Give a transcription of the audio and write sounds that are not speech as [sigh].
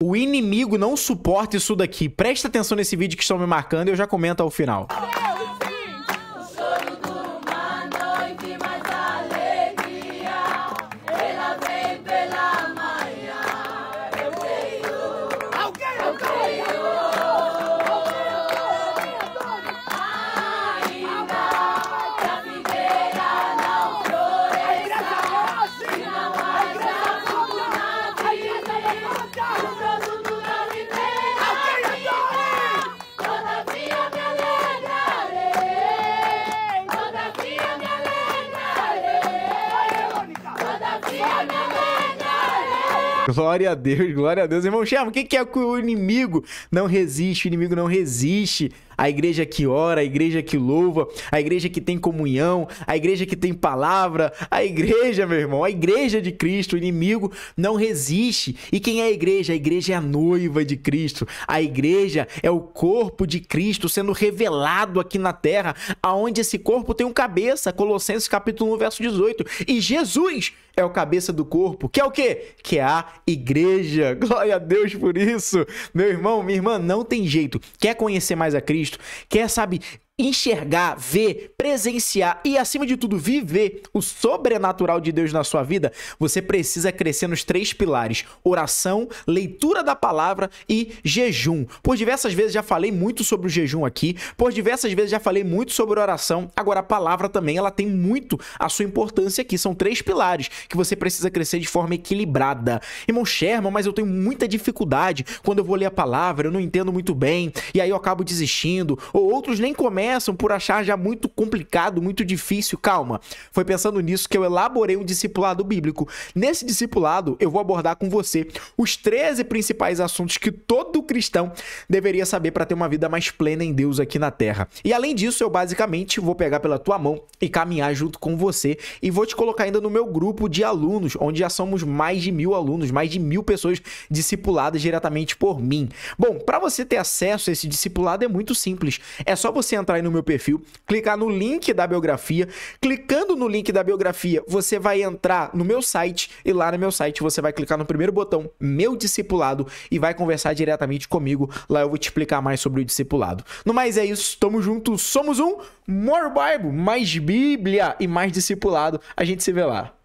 O inimigo não suporta isso daqui. Presta atenção nesse vídeo que estão me marcando e eu já comento ao final. Glória a Deus, glória a Deus. Irmão Chama, o que é que o inimigo não resiste? O inimigo não resiste. A igreja que ora, a igreja que louva, a igreja que tem comunhão, a igreja que tem palavra, a igreja, meu irmão, a igreja de Cristo, o inimigo não resiste. E quem é a igreja? A igreja é a noiva de Cristo. A igreja é o corpo de Cristo sendo revelado aqui na terra, aonde esse corpo tem um cabeça. Colossenses capítulo 1, verso 18. E Jesus é o cabeça do corpo, que é o quê? Que é a igreja. [laughs] Glória a Deus por isso. Meu irmão, minha irmã, não tem jeito. Quer conhecer mais a Cristo? Quer, sabe, enxergar, ver, presenciar e, acima de tudo, viver o sobrenatural de Deus na sua vida, você precisa crescer nos três pilares: oração, leitura da palavra e jejum. Por diversas vezes já falei muito sobre o jejum aqui, por diversas vezes já falei muito sobre oração. Agora, a palavra também ela tem muito a sua importância aqui. São três pilares que você precisa crescer de forma equilibrada. Irmão Sherman, mas eu tenho muita dificuldade quando eu vou ler a palavra, eu não entendo muito bem, e aí eu acabo desistindo, ou outros nem começam começam por achar já muito complicado, muito difícil. Calma. Foi pensando nisso que eu elaborei um discipulado bíblico. Nesse discipulado, eu vou abordar com você os 13 principais assuntos que todo cristão deveria saber para ter uma vida mais plena em Deus aqui na Terra. E além disso, eu basicamente vou pegar pela tua mão e caminhar junto com você e vou te colocar ainda no meu grupo de alunos, onde já somos mais de mil alunos, mais de mil pessoas discipuladas diretamente por mim. Bom, para você ter acesso a esse discipulado é muito simples. É só você entrar vai no meu perfil, clicar no link da biografia. Clicando no link da biografia, você vai entrar no meu site e lá no meu site você vai clicar no primeiro botão Meu Discipulado e vai conversar diretamente comigo. Lá eu vou te explicar mais sobre o discipulado. No mais é isso, tamo junto, somos um More Bible, mais Bíblia e mais discipulado. A gente se vê lá.